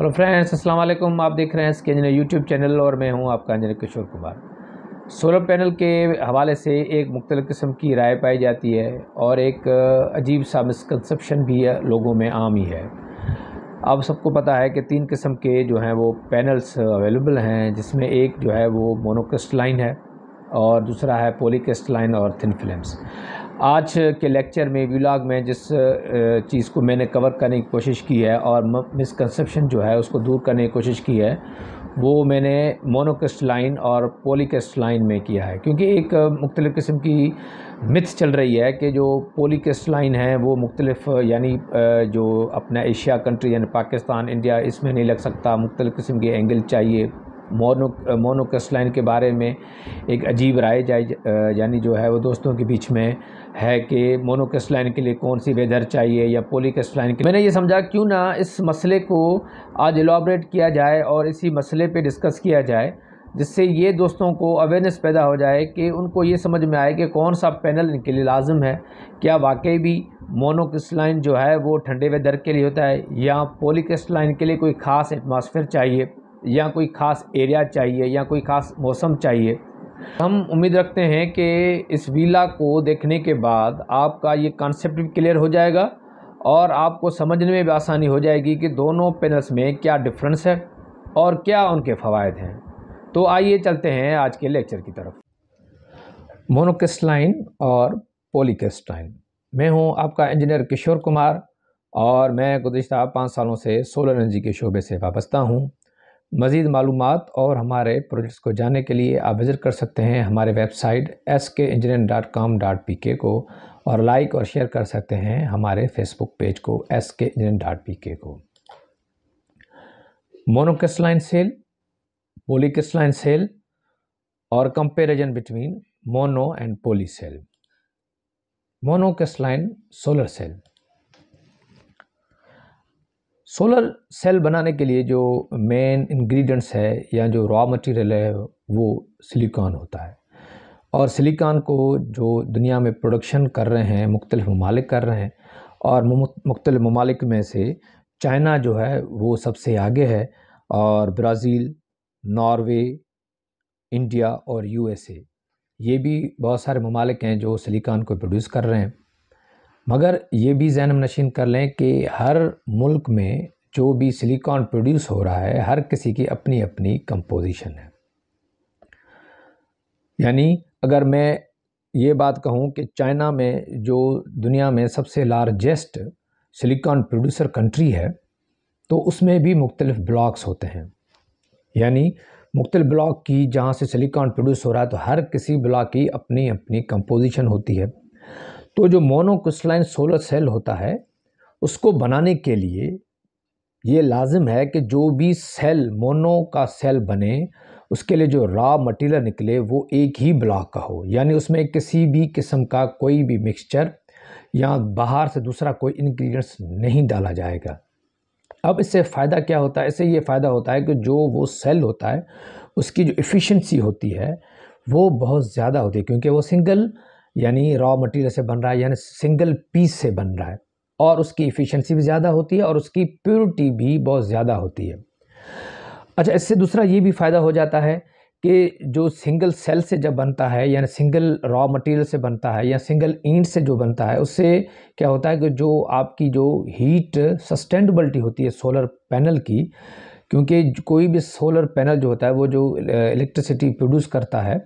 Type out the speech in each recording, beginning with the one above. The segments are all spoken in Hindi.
हेलो फ्रेंड्स अस्सलाम वालेकुम आप देख रहे हैं इसके इंजीनियर यूट्यूब चैनल और मैं हूं आपका engineer Kishore Kumar solar panel के हवाले से एक मुख्तल किस्म की राय पाई जाती है और एक अजीब सा मिसकनसप्शन भी लोगों में आम ही है आप सबको पता है कि तीन किस्म के जो हैं वो पैनल्स अवेलेबल हैं जिसमें एक जो है वो मोनोक्रिस्टलाइन है और दूसरा है पोलिक्रिस्टलाइन और थिन फिल्म आज के लेक्चर में व्लाग में जिस चीज़ को मैंने कवर करने की कोशिश की है और मिसकंसेप्शन जो है उसको दूर करने की कोशिश की है वो मैंने मोनोक्रिस्टलाइन और पोलिक्रिस्टलाइन में किया है क्योंकि एक मुख्तलिफ़ किस्म की मिथ चल रही है कि जो पोलिक्रिस्टलाइन है वो मुख्तलिफ यानी जो अपना एशिया कंट्री यानी पाकिस्तान इंडिया इसमें नहीं लग सकता मुख्तलिफ़ किस्म के एंगल चाहिए मोनो मोनोक्रिस्टलाइन के बारे में एक अजीब राय जाए यानी जो है वो दोस्तों के बीच में है कि मोनोक्रिस्टलाइन के लिए कौन सी वेदर चाहिए या पोली के मैंने ये समझा क्यों ना इस मसले को आज एलाबरेट किया जाए और इसी मसले पे डिस्कस किया जाए जिससे ये दोस्तों को अवेयरनेस पैदा हो जाए कि उनको ये समझ में आए कि कौन सा पैनल इनके लिए लाजम है क्या वाकई भी मोनोक्रिस्टलाइन जो है वो ठंडे वेदर के लिए होता है या पोलिक्रिस्टलाइन के लिए कोई ख़ास एटमासफियर चाहिए या कोई ख़ास एरिया चाहिए या कोई ख़ास मौसम चाहिए हम उम्मीद रखते हैं कि इस वीला को देखने के बाद आपका ये कॉन्सेप्ट भी क्लियर हो जाएगा और आपको समझने में भी आसानी हो जाएगी कि दोनों पैनल्स में क्या डिफरेंस है और क्या उनके फ़वाद हैं तो आइए चलते हैं आज के लेक्चर की तरफ मोनोक्रिस्टलाइन और पोलिकस्टाइन मैं हूं आपका इंजीनियर किशोर कुमार और मैं गुजशत पाँच सालों से सोलर एनर्जी के शोबे से वाबस्ता हूं मज़ीद मालूम और हमारे प्रोजेक्ट्स को जानने के लिए आप विज़िट कर सकते हैं हमारे website S K engineer dot com dot P K को और लाइक और शेयर कर सकते हैं हमारे फेसबुक पेज को S K engineer dot P K को मोनोक्रिस्टलाइन सेल पोलिक्रिस्टलाइन सेल और comparison between mono and poly cell monocrystalline solar cell solar cell बनाने के लिए जो मेन इंग्रेडिएंट्स है या जो रॉ मटेरियल है वो सिलिकॉन होता है और सिलिकॉन को जो दुनिया में प्रोडक्शन कर रहे हैं मुख्तल ममालिक कर रहे हैं और मुख्तल ममालिक में से चाइना जो है वो सबसे आगे है और ब्राज़ील नॉर्वे इंडिया और यूएसए ये भी बहुत सारे ममालिक हैं जो सिलिकॉन को प्रोड्यूस कर रहे हैं मगर ये भी जहन नशीन कर लें कि हर मुल्क में जो भी सिलिकॉन प्रोड्यूस हो रहा है हर किसी की अपनी अपनी कंपोजिशन है यानी अगर मैं ये बात कहूँ कि चाइना में जो दुनिया में सबसे लार्जेस्ट सिलिकॉन प्रोड्यूसर कंट्री है तो उसमें भी मुख्तलिफ ब्लॉक्स होते हैं यानी मुख्तल ब्लॉक की जहाँ से सिलिकॉन प्रोड्यूस हो रहा है तो हर किसी ब्लॉक की अपनी अपनी कंपोजिशन होती है तो जो मोनोक्रिस्टलाइन सोलर सेल होता है उसको बनाने के लिए ये लाजिम है कि जो भी सेल मोनो का सेल बने उसके लिए जो रॉ मटेरियल निकले वो एक ही ब्लॉक का हो यानी उसमें किसी भी किस्म का कोई भी मिक्सचर या बाहर से दूसरा कोई इन्ग्रीडियंट्स नहीं डाला जाएगा अब इससे फ़ायदा क्या होता है इससे ये फ़ायदा होता है कि जो वो सेल होता है उसकी जो एफिशिएंसी होती है वो बहुत ज़्यादा होती है क्योंकि वो सिंगल यानी रॉ मटेरियल से बन रहा है यानी सिंगल पीस से बन रहा है और उसकी इफ़िशेंसी भी ज़्यादा होती है और उसकी प्योरिटी भी बहुत ज़्यादा होती है अच्छा इससे दूसरा ये भी फ़ायदा हो जाता है कि जो सिंगल सेल से जब बनता है यानी सिंगल रॉ मटेरियल से बनता है या सिंगल ईंट से जो बनता है उससे क्या होता है कि जो आपकी जो हीट सस्टेनेबलिटी होती है सोलर पैनल की क्योंकि कोई भी सोलर पैनल जो होता है वो जो इलेक्ट्रिसिटी प्रोड्यूस करता है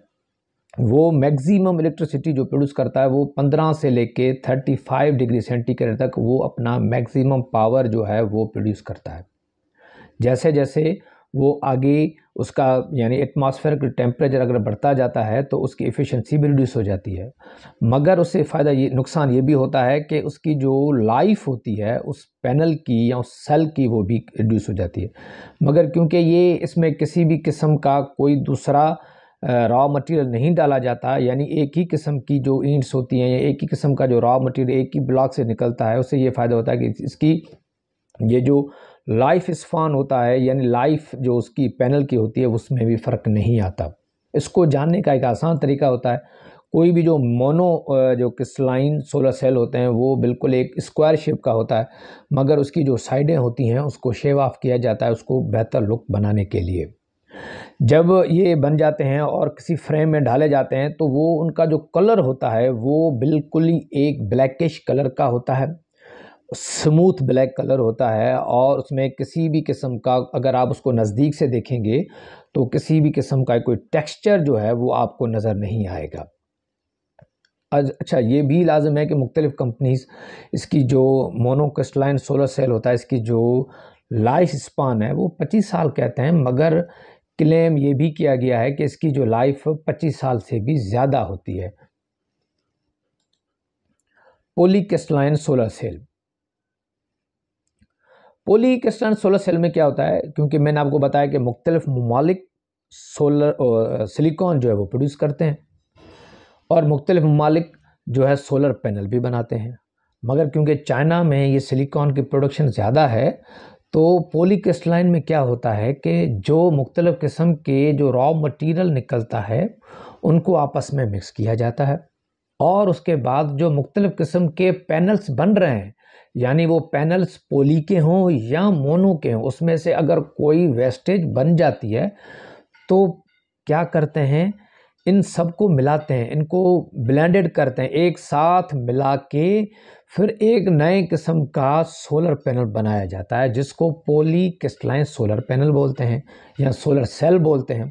वो मैक्सिमम इलेक्ट्रिसिटी जो प्रोड्यूस करता है वो 15 से लेके 35 डिग्री सेंटीग्रेड तक वो अपना मैक्सिमम पावर जो है वो प्रोड्यूस करता है जैसे जैसे वो आगे उसका यानी एटमॉस्फेयर टेम्परेचर अगर बढ़ता जाता है तो उसकी एफिशिएंसी भी रिड्यूस हो जाती है मगर उससे फ़ायदा ये नुकसान ये भी होता है कि उसकी जो लाइफ होती है उस पैनल की या उस सेल की वो भी रिड्यूस हो जाती है मगर क्योंकि ये इसमें किसी भी किस्म का कोई दूसरा रॉ मटेरियल नहीं डाला जाता यानी एक ही किस्म की जो ईंट्स होती हैं या एक ही किस्म का जो रॉ मटेरियल एक ही ब्लॉक से निकलता है उससे ये फ़ायदा होता है कि इसकी ये जो लाइफ स्पान होता है यानी लाइफ जो उसकी पैनल की होती है उसमें भी फ़र्क नहीं आता इसको जानने का एक आसान तरीका होता है कोई भी जो मोनो जो क्रिस्टलाइन सोलर सेल होते हैं वो बिल्कुल एक स्क्वायर शेप का होता है मगर उसकी जो साइडें होती हैं उसको शेव ऑफ़ किया जाता है उसको बेहतर लुक बनाने के लिए जब ये बन जाते हैं और किसी फ्रेम में डाले जाते हैं तो वो उनका जो कलर होता है वो बिल्कुल ही एक ब्लैकिश कलर का होता है स्मूथ ब्लैक कलर होता है और उसमें किसी भी किस्म का अगर आप उसको नज़दीक से देखेंगे तो किसी भी किस्म का कोई टेक्सचर जो है वो आपको नज़र नहीं आएगा अच्छा ये भी लाजम है कि मुख्तलिफ़ कंपनीज़ इसकी जो मोनोक्रिस्टलाइन सोलर सेल होता है इसकी जो लाइफ स्पान है वो 25 साल कहते हैं मगर क्लेम ये भी किया गया है कि इसकी जो लाइफ 25 साल से भी ज़्यादा होती है polycrystalline solar cell polycrystalline solar cell में क्या होता है क्योंकि मैंने आपको बताया कि मुख्तलिफ ममालिक सोलर और सिलिकॉन जो है वो प्रोड्यूस करते हैं और मुख्तलिफ ममालिक जो है सोलर पैनल भी बनाते हैं मगर क्योंकि चाइना में ये सिलिकॉन की प्रोडक्शन ज़्यादा है तो पोलीक्रिस्टलाइन में क्या होता है कि जो मुख्तलिफ़ किस्म के जो रॉ मटेरियल निकलता है उनको आपस में मिक्स किया जाता है और उसके बाद जो मुख्तलिफ़ किस्म के पैनल्स बन रहे हैं यानी वो पैनल्स पोली के हों या मोनो के हों उसमें से अगर कोई वेस्टेज बन जाती है तो क्या करते हैं इन सबको मिलाते हैं इनको ब्लेंडेड करते हैं एक साथ मिला के फिर एक नए किस्म का सोलर पैनल बनाया जाता है जिसको पोली क्रिस्टलाइन सोलर पैनल बोलते हैं या सोलर सेल बोलते हैं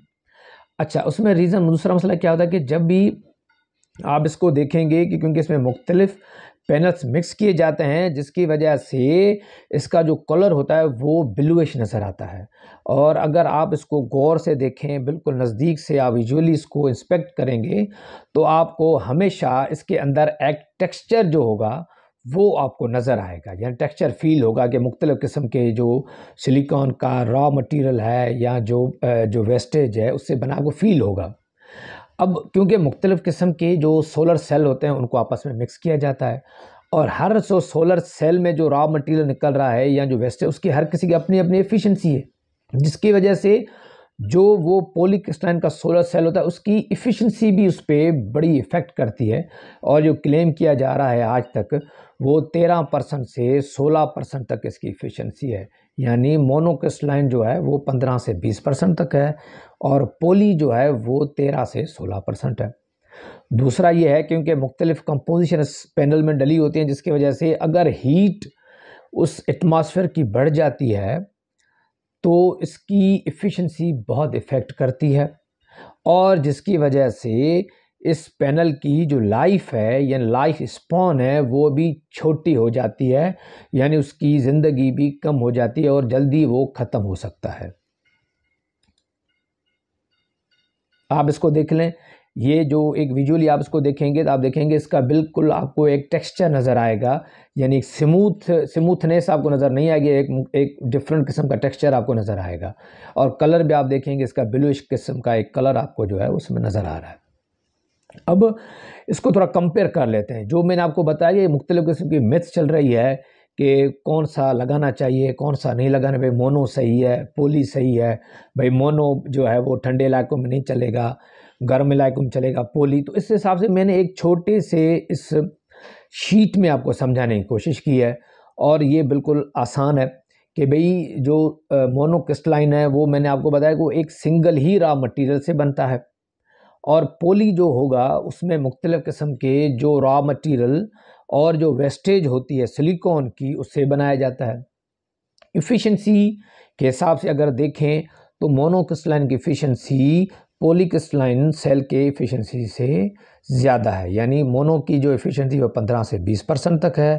अच्छा उसमें रीज़न दूसरा मसला क्या होता है कि जब भी आप इसको देखेंगे कि क्योंकि इसमें मुख्तलिफ़ पैनल्स मिक्स किए जाते हैं जिसकी वजह से इसका जो कलर होता है वो ब्लूइश नज़र आता है और अगर आप इसको गौर से देखें बिल्कुल नज़दीक से आप विजुअली इसको इंस्पेक्ट करेंगे तो आपको हमेशा इसके अंदर एक टेक्सचर जो होगा वो आपको नज़र आएगा यानी टेक्सचर फील होगा कि मुख्तलिफ़ किस्म के जो सिलिकॉन का रॉ मटेरियल है या जो जो वेस्टेज है उससे बना को फ़ील होगा अब क्योंकि मुख्तलिफ़ किस्म के जो सोलर सेल होते हैं उनको आपस में मिक्स किया जाता है और हर सो सोलर सेल में जो रॉ मटेरियल निकल रहा है या जो वेस्ट है उसकी हर किसी की अपनी अपनी एफिशिएंसी है जिसकी वजह से जो वो पोलिक्रिस्टाइन का सोलर सेल होता है उसकी इफ़िशेंसी भी उस पर बड़ी इफ़ेक्ट करती है और जो क्लेम किया जा रहा है आज तक वो तेरह परसेंट से सोलह परसेंट तक इसकी इफ़िशेंसी है यानी मोनोक्रिस्टलाइन जो है वो पंद्रह से बीस परसेंट तक है और पोली जो है वो तेरह से सोलह परसेंट है दूसरा ये है क्योंकि मुख्तलिफ़ कंपोजिशन इस पैनल में डली होती हैं जिसकी वजह से अगर हीट उस एटमॉस्फेयर की बढ़ जाती है तो इसकी इफ़िशेंसी बहुत इफ़ेक्ट करती है और जिसकी वजह से इस पैनल की जो लाइफ है या लाइफ स्पॉन है वो भी छोटी हो जाती है यानी उसकी ज़िंदगी भी कम हो जाती है और जल्दी वो ख़त्म हो सकता है आप इसको देख लें ये जो एक विजुअली आप इसको देखेंगे तो आप देखेंगे इसका बिल्कुल आपको एक टेक्सचर नज़र आएगा यानी एक स्मूथ स्मूथनेस आपको नज़र नहीं आएगी एक एक डिफरेंट किस्म का टेक्सचर आपको नज़र आएगा और कलर भी आप देखेंगे इसका ब्लूश किस्म का एक कलर आपको जो है उसमें नज़र आ रहा है अब इसको थोड़ा कंपेयर कर लेते हैं जो मैंने आपको बताया मुख्तलिफ़ किस्म की मिथ्स चल रही है कि कौन सा लगाना चाहिए कौन सा नहीं लगाना भाई मोनो सही है पोली सही है भाई मोनो जो है वो ठंडे इलाकों में नहीं चलेगा गर्म इलाकों में चलेगा पोली तो इस हिसाब से मैंने एक छोटे से इस शीट में आपको समझाने की कोशिश की है और ये बिल्कुल आसान है कि भाई जो मोनोक्रिस्टलाइन है वो मैंने आपको बताया कि वो एक सिंगल ही रॉ मटेरियल से बनता है और पोली जो होगा उसमें मुख्तलिफ़ किस्म के जो रॉ मटेरियल और जो वेस्टेज होती है सिलिकॉन की उससे बनाया जाता है इफ़िशेंसी के हिसाब से अगर देखें तो मोनोक्रिस्टलाइन की इफ़िशेंसी पोलिक्रिस्टलाइन सेल के एफिशिएंसी से ज़्यादा है यानी मोनो की जो एफिशिएंसी वो पंद्रह से बीस परसेंट तक है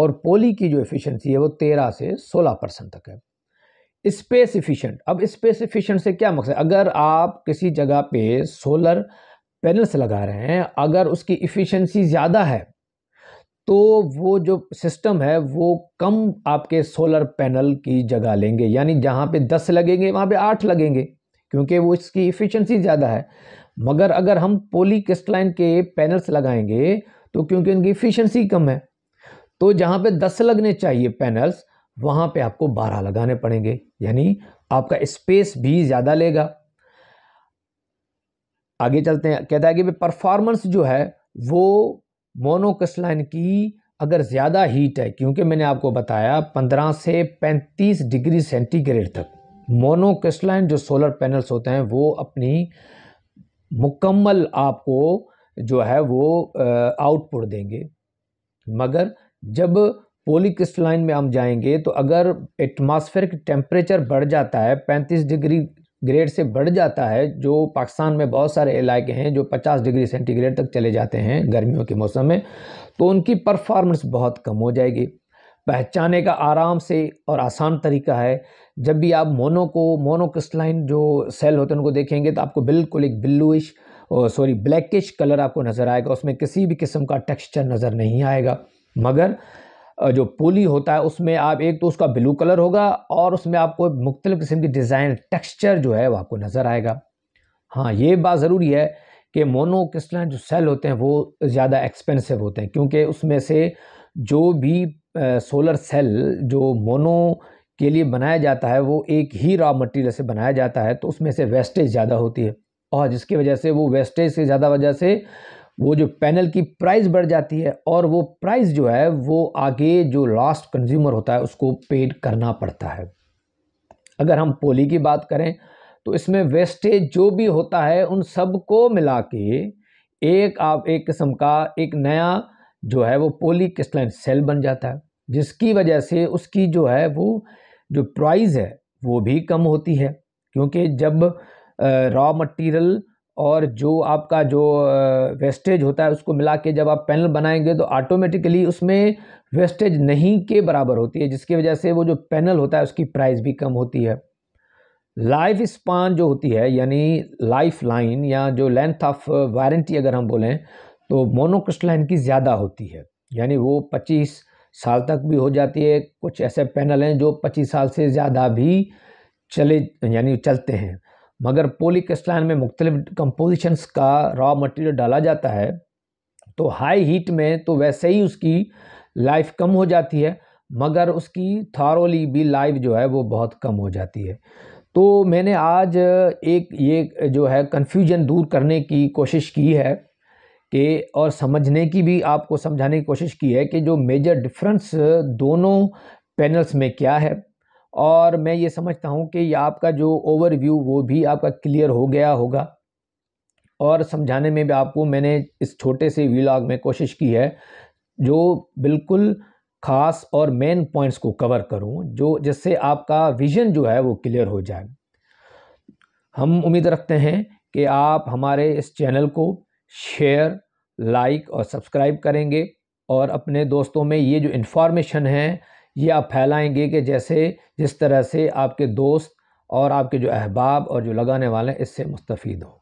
और पोली की जो एफिशिएंसी है वो तेरह से सोलह परसेंट तक है स्पेस इफिशेंट अब स्पेस इफिशेंट से क्या मकसद अगर आप किसी जगह पे सोलर पैनल्स लगा रहे हैं अगर उसकी इफ़िशेंसी ज़्यादा है तो वो जो सिस्टम है वो कम आपके सोलर पैनल की जगह लेंगे यानी जहाँ पे दस लगेंगे वहाँ पे आठ लगेंगे क्योंकि वो इसकी इफ़िशेंसी ज़्यादा है मगर अगर हम पोलीक्रिस्टलाइन के पैनल्स लगाएंगे तो क्योंकि उनकी इफ़िशेंसी कम है तो जहाँ पे दस लगने चाहिए पैनल्स वहाँ पे आपको बारह लगाने पड़ेंगे यानी आपका स्पेस भी ज़्यादा लेगा आगे चलते हैं कहता है कि परफॉर्मेंस जो है वो मोनोक्रिस्टलाइन की अगर ज़्यादा हीट है क्योंकि मैंने आपको बताया पंद्रह से पैंतीस डिग्री सेंटीग्रेड तक मोनोक्रिस्टलाइन जो सोलर पैनल्स होते हैं वो अपनी मुकम्मल आपको जो है वो आउटपुट देंगे मगर जब पोलिक्रिस्टलाइन में हम जाएंगे तो अगर की टेम्परेचर बढ़ जाता है 35 डिग्री ग्रेड से बढ़ जाता है जो पाकिस्तान में बहुत सारे इलाके हैं जो 50 डिग्री सेंटीग्रेड तक चले जाते हैं गर्मियों के मौसम में तो उनकी परफॉर्मेंस बहुत कम हो जाएगी पहचाने का आराम से और आसान तरीका है जब भी आप मोनो को मोनोक्रिस्टलाइन जो सेल होते हैं उनको देखेंगे तो आपको बिल्कुल एक बिल्लूइश सॉरी ब्लैकिश कलर आपको नज़र आएगा उसमें किसी भी किस्म का टेक्सचर नज़र नहीं आएगा मगर जो पोली होता है उसमें आप एक तो उसका ब्लू कलर होगा और उसमें आपको मुख्तलिफ़ किस्म की डिज़ाइन टेक्स्चर जो है वह आपको नज़र आएगा हाँ ये बात ज़रूरी है कि मोनोक्रिस्टलाइन जो सेल होते हैं वो ज़्यादा एक्सपेंसिव होते हैं क्योंकि उसमें से जो भी सोलर सेल जो मोनो के लिए बनाया जाता है वो एक ही रॉ मटेरियल से बनाया जाता है तो उसमें से वेस्टेज ज़्यादा होती है और जिसकी वजह से वो वेस्टेज से ज़्यादा वजह से वो जो पैनल की प्राइस बढ़ जाती है और वो प्राइस जो है वो आगे जो लास्ट कंज्यूमर होता है उसको पेड करना पड़ता है अगर हम पोली की बात करें तो इसमें वेस्टेज जो भी होता है उन सब को मिला के एक आप एक किस्म का एक नया जो है वो पोली क्रिस्टलाइन सेल बन जाता है जिसकी वजह से उसकी जो है वो जो प्राइस है वो भी कम होती है क्योंकि जब रॉ मटेरियल और जो आपका जो वेस्टेज होता है उसको मिला के जब आप पैनल बनाएंगे तो ऑटोमेटिकली उसमें वेस्टेज नहीं के बराबर होती है जिसकी वजह से वो जो पैनल होता है उसकी प्राइस भी कम होती है लाइफ स्पान जो होती है यानी लाइफ लाइन या जो लेंथ ऑफ वारंटी अगर हम बोलें तो मोनोक्रिस्टलाइन की ज़्यादा होती है यानी वो पच्चीस साल तक भी हो जाती है कुछ ऐसे पैनल हैं जो पच्चीस साल से ज़्यादा भी चले यानी चलते हैं मगर पोलिक्रिस्टलाइन में मुख्तलिफ कंपोजिशंस का रॉ मटेरियल डाला जाता है तो हाई हीट में तो वैसे ही उसकी लाइफ कम हो जाती है मगर उसकी थारोली भी लाइफ जो है वो बहुत कम हो जाती है तो मैंने आज एक ये जो है कन्फ्यूजन दूर करने की कोशिश की है के और समझने की भी आपको समझाने की कोशिश की है कि जो मेजर डिफरेंस दोनों पैनल्स में क्या है और मैं ये समझता हूँ कि आपका जो ओवरव्यू वो भी आपका क्लियर हो गया होगा और समझाने में भी आपको मैंने इस छोटे से व्लाग में कोशिश की है जो बिल्कुल ख़ास और मेन पॉइंट्स को कवर करूं जो जिससे आपका विज़न जो है वो क्लियर हो जाए हम उम्मीद रखते हैं कि आप हमारे इस चैनल को शेयर लाइक और सब्सक्राइब करेंगे और अपने दोस्तों में ये जो इन्फॉर्मेशन है ये आप फैलाएंगे कि जैसे जिस तरह से आपके दोस्त और आपके जो अहबाब और जो लगाने वाले हैं इससे मुस्तफ़ हों